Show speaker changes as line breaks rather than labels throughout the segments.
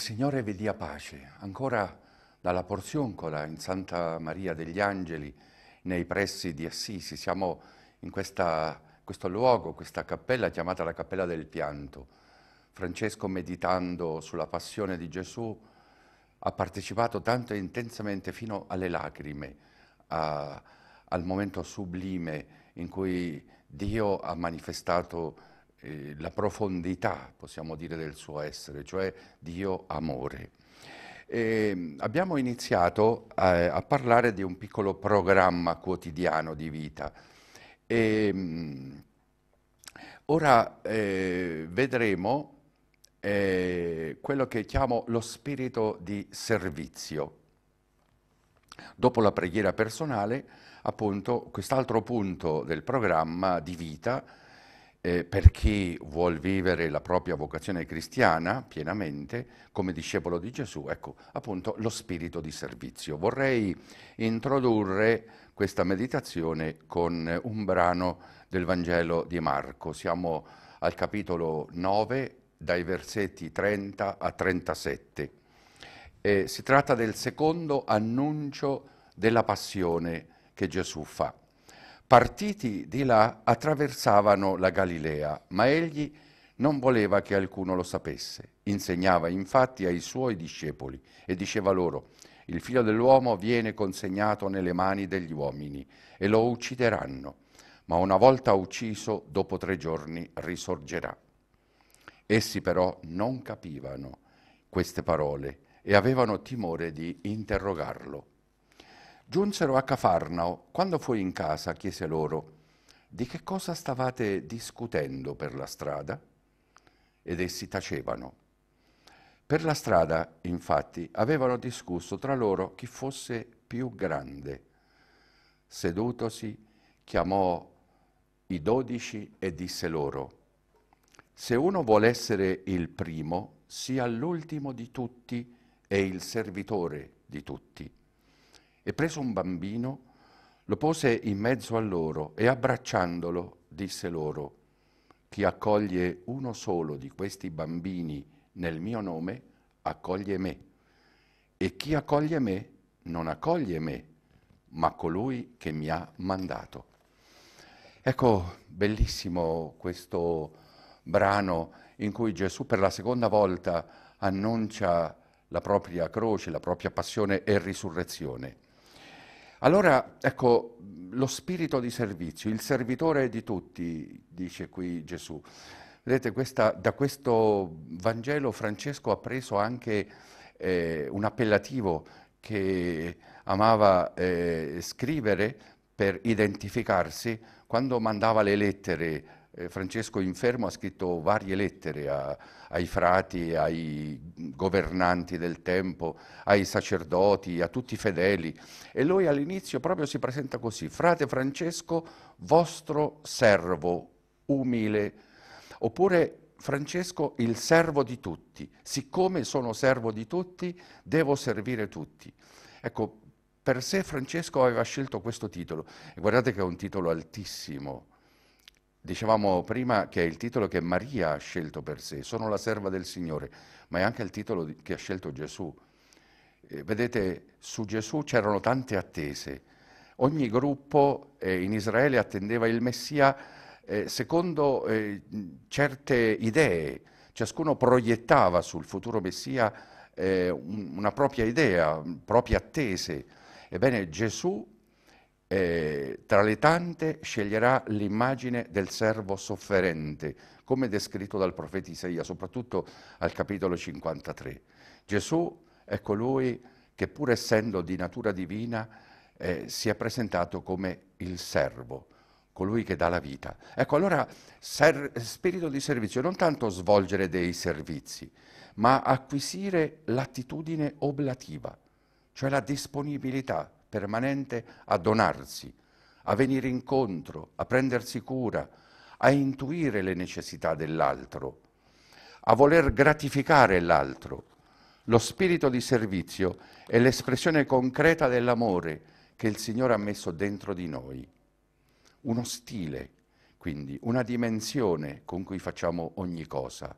Signore vi dia pace. Ancora dalla Porzioncola in Santa Maria degli Angeli, nei pressi di Assisi, siamo in questa, questo luogo, questa cappella chiamata la Cappella del Pianto. Francesco, meditando sulla passione di Gesù, ha partecipato tanto intensamente fino alle lacrime, a, al momento sublime in cui Dio ha manifestato il eh, la profondità, possiamo dire, del suo essere, cioè Dio amore. E ehm, abbiamo iniziato a, a, parlare di un piccolo programma quotidiano di vita. E, ehm, ora eh, vedremo eh, quello che chiamo lo spirito di servizio. Dopo la preghiera personale, appunto, quest'altro punto del programma di vita eh, per chi vuol vivere la propria vocazione cristiana pienamente come discepolo di Gesù, ecco appunto lo spirito di servizio. Vorrei introdurre questa meditazione con un brano del Vangelo di Marco. Siamo al capitolo 9, dai versetti 30 a 37. Eh, si tratta del secondo annuncio della passione che Gesù fa partiti di là attraversavano la Galilea, ma egli non voleva che alcuno lo sapesse. Insegnava infatti ai suoi discepoli e diceva loro, il figlio dell'uomo viene consegnato nelle mani degli uomini e lo uccideranno, ma una volta ucciso, dopo tre giorni risorgerà. Essi però non capivano queste parole e avevano timore di interrogarlo. Giunsero a Cafarnao. Quando fu in casa chiese loro di che cosa stavate discutendo per la strada? Ed essi tacevano. Per la strada, infatti, avevano discusso tra loro chi fosse più grande. Sedutosi, chiamò i dodici e disse loro, se uno vuole essere il primo, sia l'ultimo di tutti e il servitore di tutti e preso un bambino, lo pose in mezzo a loro e abbracciandolo disse loro, chi accoglie uno solo di questi bambini nel mio nome, accoglie me. E chi accoglie me, non accoglie me, ma colui che mi ha mandato. Ecco, bellissimo questo brano in cui Gesù per la seconda volta annuncia la propria croce, la propria passione e risurrezione. Allora, ecco, lo spirito di servizio, il servitore di tutti, dice qui Gesù. Vedete, questa, da questo Vangelo Francesco ha preso anche eh, un appellativo che amava eh, scrivere per identificarsi quando mandava le lettere eh, Francesco Infermo ha scritto varie lettere a, ai frati, ai governanti del tempo, ai sacerdoti, a tutti i fedeli e lui all'inizio proprio si presenta così, frate Francesco, vostro servo umile, oppure Francesco il servo di tutti, siccome sono servo di tutti, devo servire tutti. Ecco, per sé Francesco aveva scelto questo titolo e guardate che è un titolo altissimo Dicevamo prima che è il titolo che Maria ha scelto per sé, sono la serva del Signore, ma è anche il titolo che ha scelto Gesù. Eh, vedete, su Gesù c'erano tante attese. Ogni gruppo eh, in Israele attendeva il Messia eh, secondo eh, certe idee, ciascuno proiettava sul futuro Messia eh, una propria idea, proprie attese. Ebbene, Gesù eh, tra le tante sceglierà l'immagine del servo sofferente, come descritto dal profeta Isaia, soprattutto al capitolo 53. Gesù è colui che pur essendo di natura divina eh, si è presentato come il servo, colui che dà la vita. Ecco, allora ser- spirito di servizio, non tanto svolgere dei servizi, ma acquisire l'attitudine oblativa, cioè la disponibilità permanente a donarsi, a venire incontro, a prendersi cura, a intuire le necessità dell'altro, a voler gratificare l'altro. Lo spirito di servizio è l'espressione concreta dell'amore che il Signore ha messo dentro di noi. Uno stile, quindi una dimensione con cui facciamo ogni cosa,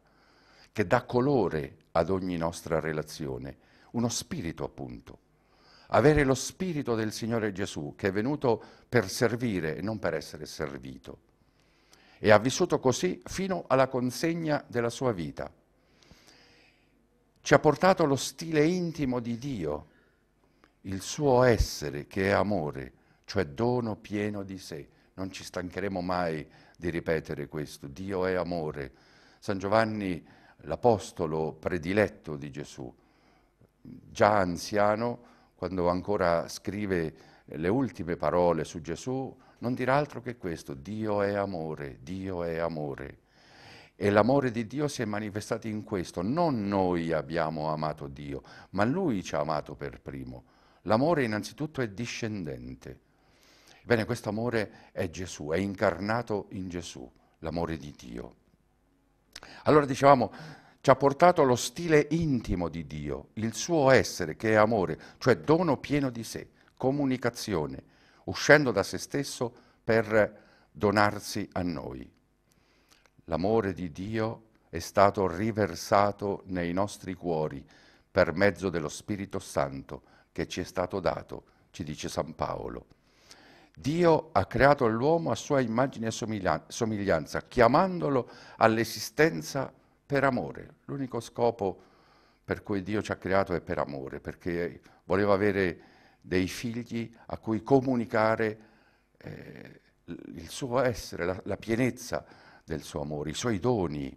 che dà colore ad ogni nostra relazione, uno spirito appunto avere lo spirito del Signore Gesù che è venuto per servire e non per essere servito. E ha vissuto così fino alla consegna della sua vita. Ci ha portato lo stile intimo di Dio, il suo essere che è amore, cioè dono pieno di sé. Non ci stancheremo mai di ripetere questo. Dio è amore. San Giovanni, l'apostolo prediletto di Gesù, già anziano, quando ancora scrive le ultime parole su Gesù, non dirà altro che questo, Dio è amore, Dio è amore. E l'amore di Dio si è manifestato in questo, non noi abbiamo amato Dio, ma Lui ci ha amato per primo. L'amore innanzitutto è discendente. Bene, questo amore è Gesù, è incarnato in Gesù, l'amore di Dio. Allora dicevamo, ci ha portato allo stile intimo di Dio, il suo essere che è amore, cioè dono pieno di sé, comunicazione, uscendo da se stesso per donarsi a noi. L'amore di Dio è stato riversato nei nostri cuori per mezzo dello Spirito Santo che ci è stato dato, ci dice San Paolo. Dio ha creato l'uomo a sua immagine e somiglianza, chiamandolo all'esistenza per amore. L'unico scopo per cui Dio ci ha creato è per amore, perché voleva avere dei figli a cui comunicare eh, il suo essere, la, la pienezza del suo amore, i suoi doni.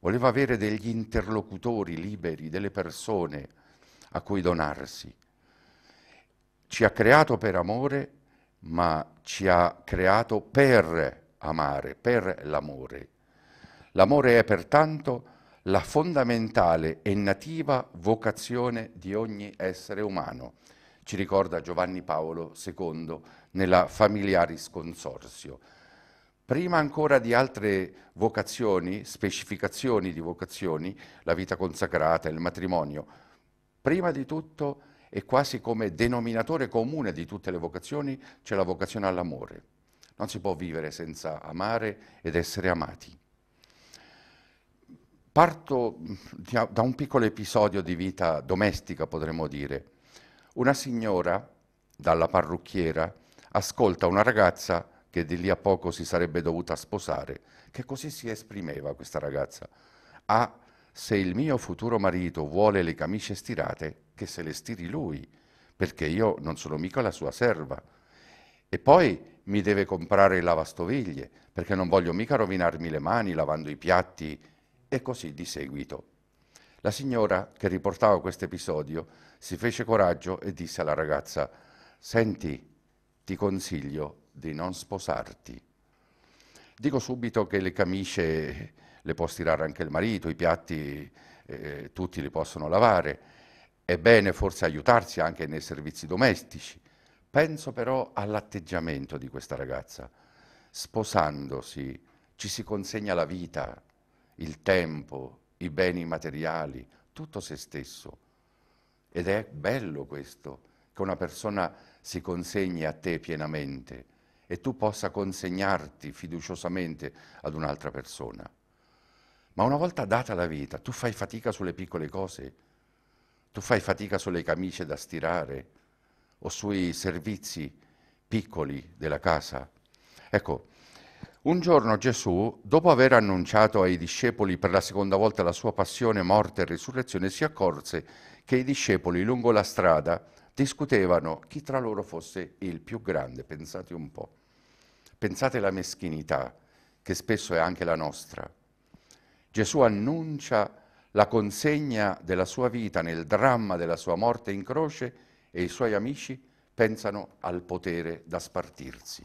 Voleva avere degli interlocutori liberi, delle persone a cui donarsi. Ci ha creato per amore, ma ci ha creato per amare, per l'amore. L'amore è pertanto la fondamentale e nativa vocazione di ogni essere umano, ci ricorda Giovanni Paolo II nella Familiaris Consorzio. Prima ancora di altre vocazioni, specificazioni di vocazioni, la vita consacrata, il matrimonio, prima di tutto e quasi come denominatore comune di tutte le vocazioni c'è la vocazione all'amore. Non si può vivere senza amare ed essere amati. Parto mm, da un piccolo episodio di vita domestica, potremmo dire. Una signora, dalla parrucchiera, ascolta una ragazza che di lì a poco si sarebbe dovuta sposare, che così si esprimeva questa ragazza. Ah, se il mio futuro marito vuole le camicie stirate, che se le stiri lui, perché io non sono mica la sua serva. E poi mi deve comprare il lavastoviglie, perché non voglio mica rovinarmi le mani lavando i piatti e così di seguito. La signora che riportava questo episodio si fece coraggio e disse alla ragazza, senti, ti consiglio di non sposarti. Dico subito che le camicie le può stirare anche il marito, i piatti eh, tutti li possono lavare, è bene forse aiutarsi anche nei servizi domestici. Penso però all'atteggiamento di questa ragazza. Sposandosi ci si consegna la vita, il tempo, i beni materiali, tutto se stesso. Ed è bello questo, che una persona si consegni a te pienamente e tu possa consegnarti fiduciosamente ad un'altra persona. Ma una volta data la vita, tu fai fatica sulle piccole cose, tu fai fatica sulle camicie da stirare o sui servizi piccoli della casa. Ecco, un giorno Gesù, dopo aver annunciato ai discepoli per la seconda volta la sua passione, morte e risurrezione, si accorse che i discepoli lungo la strada discutevano chi tra loro fosse il più grande. Pensate un po'. Pensate la meschinità, che spesso è anche la nostra. Gesù annuncia la consegna della sua vita nel dramma della sua morte in croce e i suoi amici pensano al potere da spartirsi.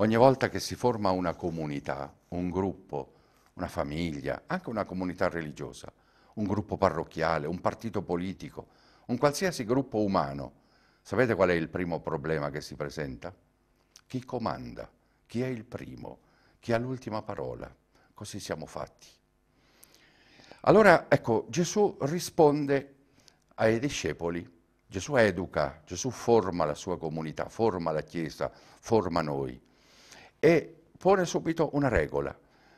Ogni volta che si forma una comunità, un gruppo, una famiglia, anche una comunità religiosa, un gruppo parrocchiale, un partito politico, un qualsiasi gruppo umano, sapete qual è il primo problema che si presenta? Chi comanda? Chi è il primo? Chi ha l'ultima parola? Così siamo fatti. Allora, ecco, Gesù risponde ai discepoli. Gesù educa, Gesù forma la sua comunità, forma la Chiesa, forma noi e pone subito una regola.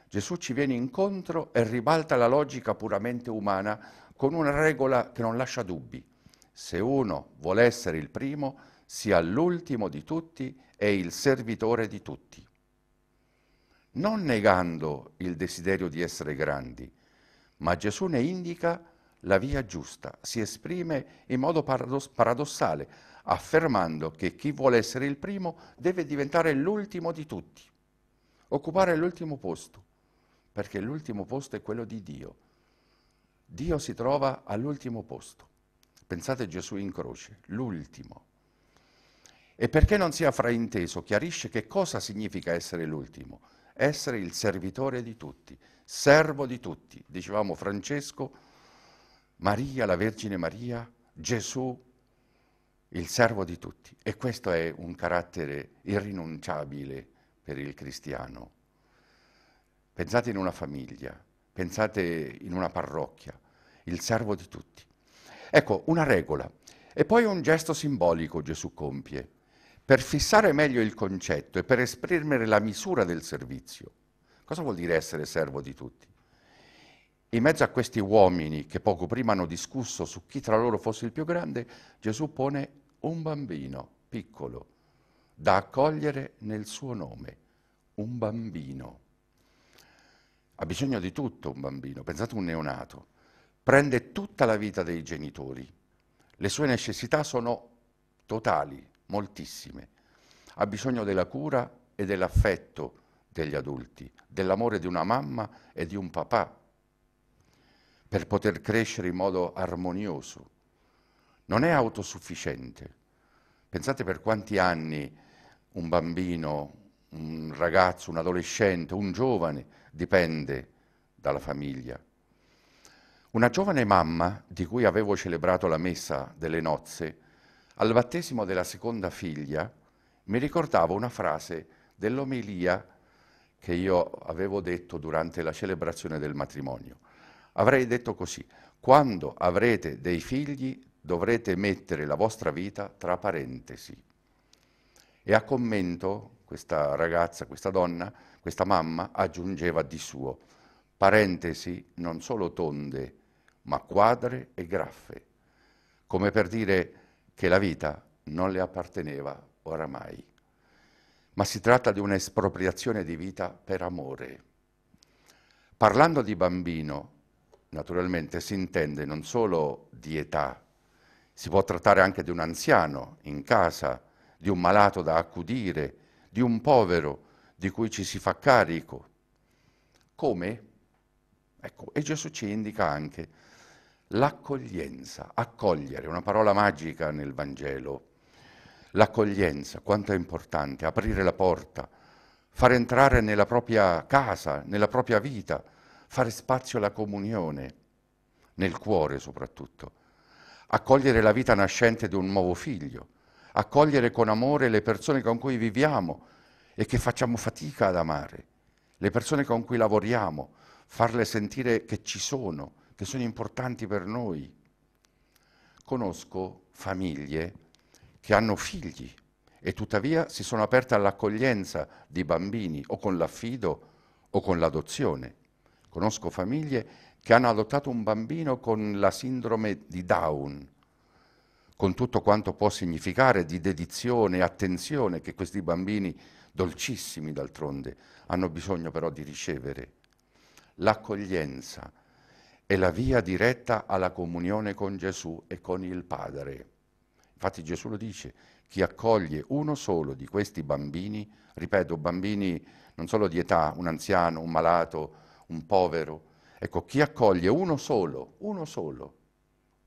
Gesù ci viene incontro e ribalta la logica puramente umana con una regola che non lascia dubbi. Se uno vuole essere il primo, sia l'ultimo di tutti e il servitore di tutti. Non negando il desiderio di essere grandi, ma Gesù ne indica la via giusta, si esprime in modo paradoss- paradossale affermando che chi vuole essere il primo deve diventare l'ultimo di tutti, occupare l'ultimo posto, perché l'ultimo posto è quello di Dio. Dio si trova all'ultimo posto. Pensate Gesù in croce, l'ultimo. E perché non sia frainteso, chiarisce che cosa significa essere l'ultimo, essere il servitore di tutti, servo di tutti. Dicevamo Francesco, Maria, la Vergine Maria, Gesù, il servo di tutti. E questo è un carattere irrinunciabile per il cristiano. Pensate in una famiglia, pensate in una parrocchia, il servo di tutti. Ecco, una regola. E poi un gesto simbolico Gesù compie, per fissare meglio il concetto e per esprimere la misura del servizio. Cosa vuol dire essere servo di tutti? In mezzo a questi uomini che poco prima hanno discusso su chi tra loro fosse il più grande, Gesù pone un bambino piccolo da accogliere nel suo nome, un bambino. Ha bisogno di tutto un bambino, pensate un neonato, prende tutta la vita dei genitori, le sue necessità sono totali, moltissime, ha bisogno della cura e dell'affetto degli adulti, dell'amore di una mamma e di un papà per poter crescere in modo armonioso. Non è autosufficiente. Pensate per quanti anni un bambino, un ragazzo, un adolescente, un giovane dipende dalla famiglia. Una giovane mamma, di cui avevo celebrato la messa delle nozze, al battesimo della seconda figlia mi ricordava una frase dell'omelia che io avevo detto durante la celebrazione del matrimonio. Avrei detto così, quando avrete dei figli dovrete mettere la vostra vita tra parentesi. E a commento questa ragazza, questa donna, questa mamma aggiungeva di suo, parentesi non solo tonde, ma quadre e graffe, come per dire che la vita non le apparteneva oramai, ma si tratta di un'espropriazione di vita per amore. Parlando di bambino, naturalmente si intende non solo di età, si può trattare anche di un anziano in casa, di un malato da accudire, di un povero di cui ci si fa carico. Come? Ecco, e Gesù ci indica anche l'accoglienza, accogliere, una parola magica nel Vangelo. L'accoglienza, quanto è importante, aprire la porta, far entrare nella propria casa, nella propria vita fare spazio alla comunione, nel cuore soprattutto, accogliere la vita nascente di un nuovo figlio, accogliere con amore le persone con cui viviamo e che facciamo fatica ad amare, le persone con cui lavoriamo, farle sentire che ci sono, che sono importanti per noi. Conosco famiglie che hanno figli e tuttavia si sono aperte all'accoglienza di bambini o con l'affido o con l'adozione. Conosco famiglie che hanno adottato un bambino con la sindrome di Down, con tutto quanto può significare di dedizione e attenzione che questi bambini, dolcissimi d'altronde, hanno bisogno però di ricevere. L'accoglienza è la via diretta alla comunione con Gesù e con il Padre. Infatti Gesù lo dice, chi accoglie uno solo di questi bambini, ripeto, bambini non solo di età, un anziano, un malato, un povero. Ecco, chi accoglie uno solo, uno solo,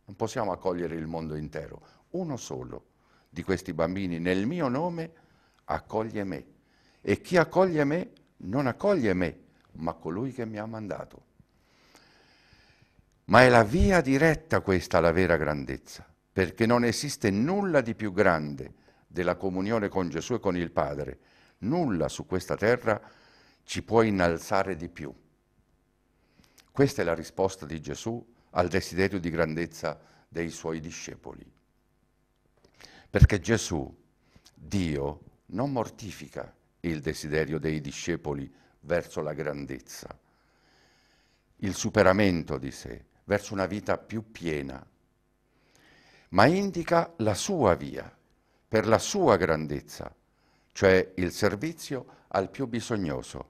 non possiamo accogliere il mondo intero, uno solo di questi bambini nel mio nome accoglie me. E chi accoglie me non accoglie me, ma colui che mi ha mandato. Ma è la via diretta questa la vera grandezza, perché non esiste nulla di più grande della comunione con Gesù e con il Padre, nulla su questa terra ci può innalzare di più. Questa è la risposta di Gesù al desiderio di grandezza dei suoi discepoli. Perché Gesù, Dio, non mortifica il desiderio dei discepoli verso la grandezza, il superamento di sé, verso una vita più piena, ma indica la sua via per la sua grandezza, cioè il servizio al più bisognoso,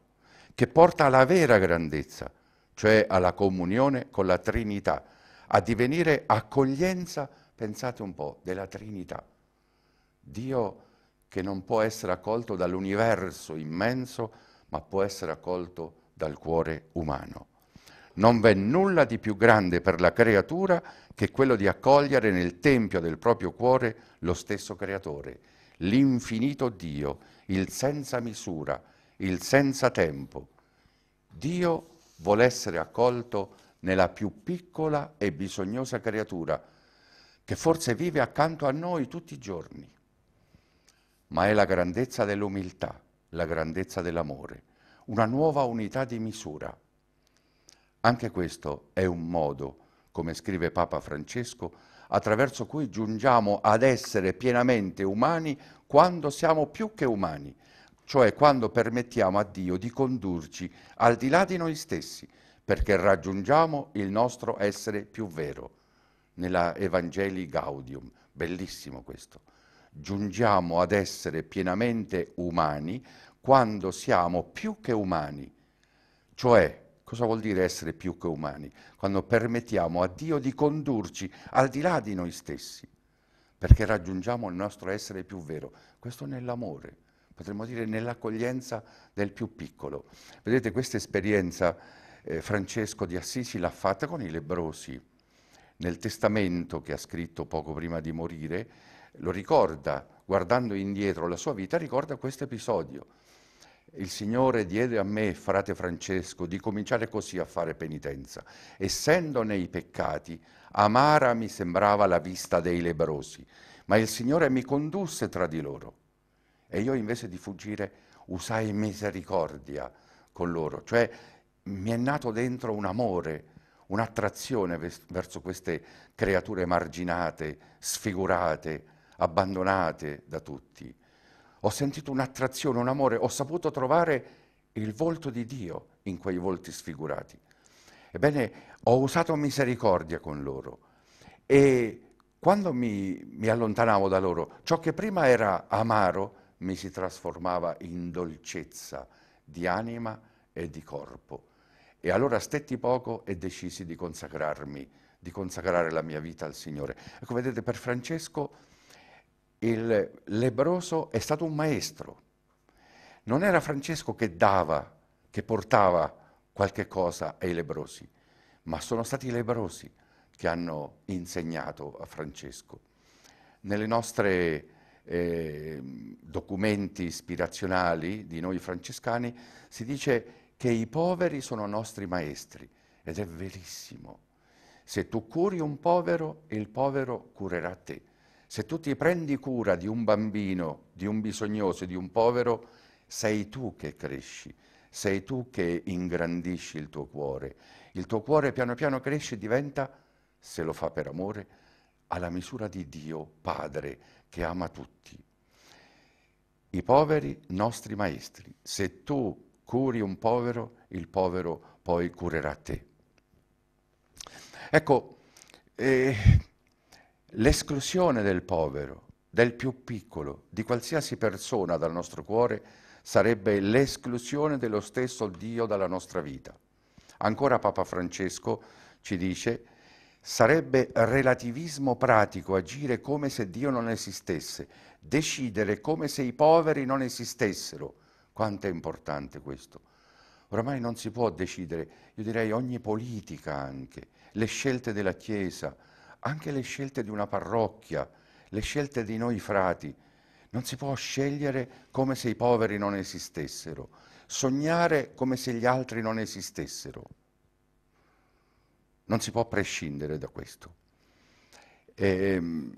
che porta alla vera grandezza, cioè alla comunione con la Trinità, a divenire accoglienza, pensate un po', della Trinità. Dio che non può essere accolto dall'universo immenso, ma può essere accolto dal cuore umano. Non v'è nulla di più grande per la creatura che quello di accogliere nel tempio del proprio cuore lo stesso creatore, l'infinito Dio, il senza misura, il senza tempo. Dio vuole essere accolto nella più piccola e bisognosa creatura, che forse vive accanto a noi tutti i giorni. Ma è la grandezza dell'umiltà, la grandezza dell'amore, una nuova unità di misura. Anche questo è un modo, come scrive Papa Francesco, attraverso cui giungiamo ad essere pienamente umani quando siamo più che umani, cioè quando permettiamo a Dio di condurci al di là di noi stessi, perché raggiungiamo il nostro essere più vero, nella Evangelii Gaudium, bellissimo questo. Giungiamo ad essere pienamente umani quando siamo più che umani, cioè Cosa vuol dire essere più che umani? Quando permettiamo a Dio di condurci al di là di noi stessi, perché raggiungiamo il nostro essere più vero. Questo nell'amore potremmo dire nell'accoglienza del più piccolo. Vedete, questa esperienza eh, Francesco di Assisi l'ha fatta con i lebrosi. Nel testamento che ha scritto poco prima di morire, lo ricorda, guardando indietro la sua vita, ricorda questo episodio. Il Signore diede a me, frate Francesco, di cominciare così a fare penitenza. Essendo nei peccati, amara mi sembrava la vista dei lebrosi, ma il Signore mi condusse tra di loro e io invece di fuggire usai misericordia con loro, cioè mi è nato dentro un amore, un'attrazione verso queste creature marginate, sfigurate, abbandonate da tutti. Ho sentito un'attrazione, un amore, ho saputo trovare il volto di Dio in quei volti sfigurati. Ebbene, ho usato misericordia con loro e quando mi, mi allontanavo da loro, ciò che prima era amaro, mi si trasformava in dolcezza di anima e di corpo. E allora stetti poco e decisi di consacrarmi, di consacrare la mia vita al Signore. Ecco, vedete, per Francesco il lebroso è stato un maestro. Non era Francesco che dava, che portava qualche cosa ai lebrosi, ma sono stati i lebrosi che hanno insegnato a Francesco. Nelle nostre eh, documenti ispirazionali di noi francescani, si dice che i poveri sono nostri maestri ed è verissimo. Se tu curi un povero, il povero curerà te. Se tu ti prendi cura di un bambino, di un bisognoso, di un povero, sei tu che cresci, sei tu che ingrandisci il tuo cuore. Il tuo cuore piano piano cresce e diventa, se lo fa per amore, alla misura di Dio Padre che ama tutti. I poveri, nostri maestri. Se tu curi un povero, il povero poi curerà te. Ecco, eh, l'esclusione del povero, del più piccolo, di qualsiasi persona dal nostro cuore, sarebbe l'esclusione dello stesso Dio dalla nostra vita. Ancora Papa Francesco ci dice Sarebbe relativismo pratico agire come se Dio non esistesse, decidere come se i poveri non esistessero. Quanto è importante questo? Oramai non si può decidere, io direi ogni politica anche, le scelte della Chiesa, anche le scelte di una parrocchia, le scelte di noi frati. Non si può scegliere come se i poveri non esistessero, sognare come se gli altri non esistessero non si può prescindere da questo. E, ehm,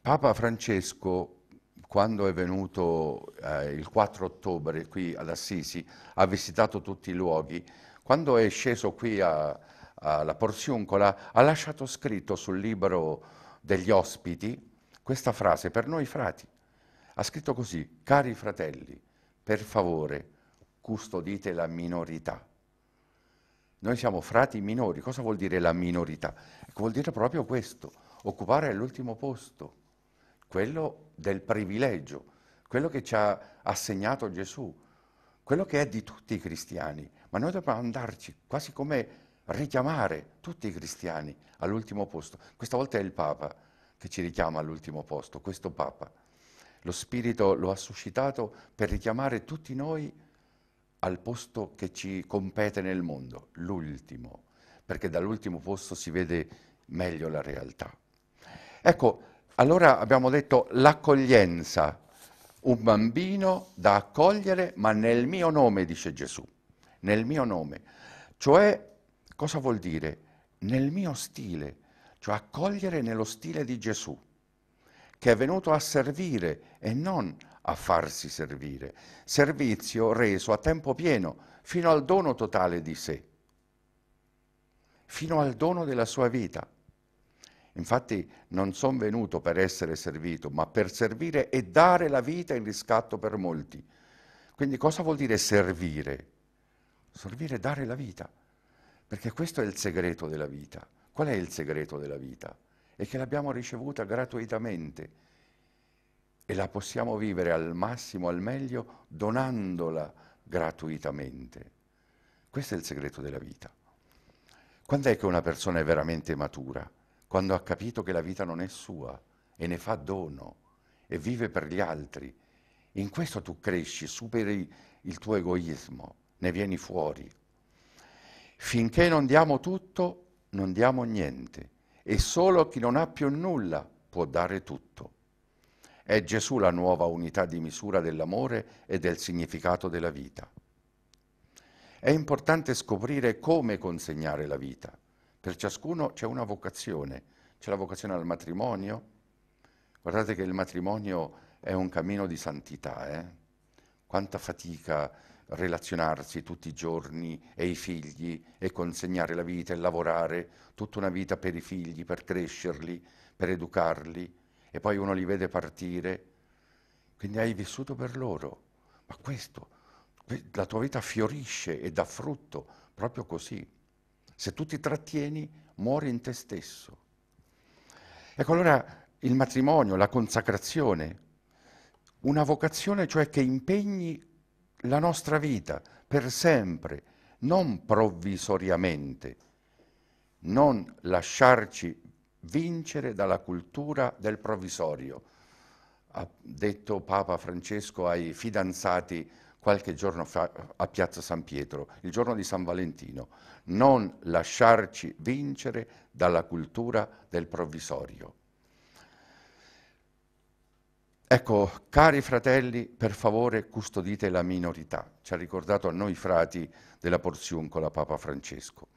Papa Francesco, quando è venuto eh, il 4 ottobre qui ad Assisi, ha visitato tutti i luoghi, quando è sceso qui alla Porziuncola, ha lasciato scritto sul libro degli ospiti questa frase per noi frati. Ha scritto così, cari fratelli, per favore, custodite la minorità. Noi siamo frati minori, cosa vuol dire la minorità? Ecco, vuol dire proprio questo, occupare l'ultimo posto, quello del privilegio, quello che ci ha assegnato Gesù, quello che è di tutti i cristiani. Ma noi dobbiamo andarci quasi come richiamare tutti i cristiani all'ultimo posto. Questa volta è il Papa che ci richiama all'ultimo posto, questo Papa. Lo Spirito lo ha suscitato per richiamare tutti noi al posto che ci compete nel mondo, l'ultimo, perché dall'ultimo posto si vede meglio la realtà. Ecco, allora abbiamo detto l'accoglienza, un bambino da accogliere, ma nel mio nome, dice Gesù, nel mio nome. Cioè, cosa vuol dire? Nel mio stile, cioè accogliere nello stile di Gesù, che è venuto a servire e non a a farsi servire, servizio reso a tempo pieno fino al dono totale di sé, fino al dono della sua vita. Infatti non sono venuto per essere servito, ma per servire e dare la vita in riscatto per molti. Quindi cosa vuol dire servire? Servire e dare la vita, perché questo è il segreto della vita. Qual è il segreto della vita? È che l'abbiamo ricevuta gratuitamente e la possiamo vivere al massimo, al meglio, donandola gratuitamente. Questo è il segreto della vita. Quando è che una persona è veramente matura? Quando ha capito che la vita non è sua e ne fa dono e vive per gli altri. In questo tu cresci, superi il tuo egoismo, ne vieni fuori. Finché non diamo tutto, non diamo niente e solo chi non ha più nulla può dare tutto. È Gesù la nuova unità di misura dell'amore e del significato della vita. È importante scoprire come consegnare la vita. Per ciascuno c'è una vocazione, c'è la vocazione al matrimonio. Guardate che il matrimonio è un cammino di santità, eh? quanta fatica relazionarsi tutti i giorni e i figli e consegnare la vita e lavorare tutta una vita per i figli, per crescerli, per educarli e poi uno li vede partire. Quindi hai vissuto per loro. Ma questo, la tua vita fiorisce e dà frutto proprio così. Se tu ti trattieni, muori in te stesso. Ecco allora il matrimonio, la consacrazione, una vocazione cioè che impegni la nostra vita per sempre, non provvisoriamente, non lasciarci vincere dalla cultura del provvisorio, ha detto Papa Francesco ai fidanzati qualche giorno fa a Piazza San Pietro, il giorno di San Valentino, non lasciarci vincere dalla cultura del provvisorio. Ecco, cari fratelli, per favore custodite la minorità, ci ha ricordato a noi frati della Porziuncola Papa Francesco.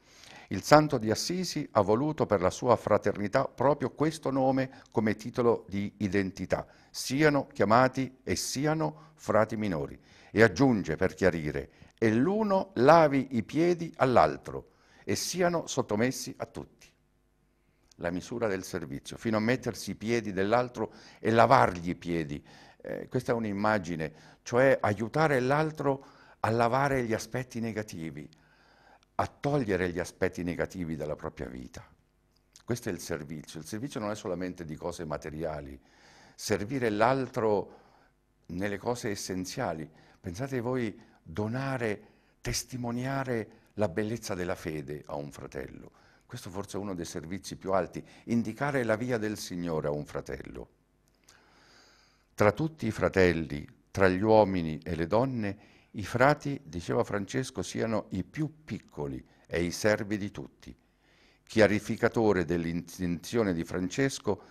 Il santo di Assisi ha voluto per la sua fraternità proprio questo nome come titolo di identità, siano chiamati e siano frati minori. E aggiunge per chiarire, e l'uno lavi i piedi all'altro e siano sottomessi a tutti. La misura del servizio, fino a mettersi i piedi dell'altro e lavargli i piedi. Eh, questa è un'immagine, cioè aiutare l'altro a lavare gli aspetti negativi, a togliere gli aspetti negativi della propria vita. Questo è il servizio. Il servizio non è solamente di cose materiali, servire l'altro nelle cose essenziali. Pensate voi donare, testimoniare la bellezza della fede a un fratello. Questo forse è uno dei servizi più alti, indicare la via del Signore a un fratello. Tra tutti i fratelli, tra gli uomini e le donne, i frati, diceva Francesco, siano i più piccoli e i servi di tutti. Chiarificatore dell'intenzione di Francesco,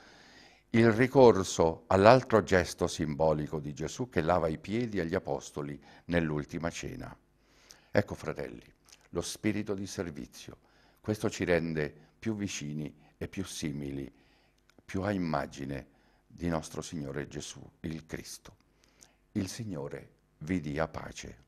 il ricorso all'altro gesto simbolico di Gesù che lava i piedi agli apostoli nell'ultima cena. Ecco, fratelli, lo spirito di servizio. Questo ci rende più vicini e più simili, più a immagine di nostro Signore Gesù, il Cristo. Il Signore vi dia pace.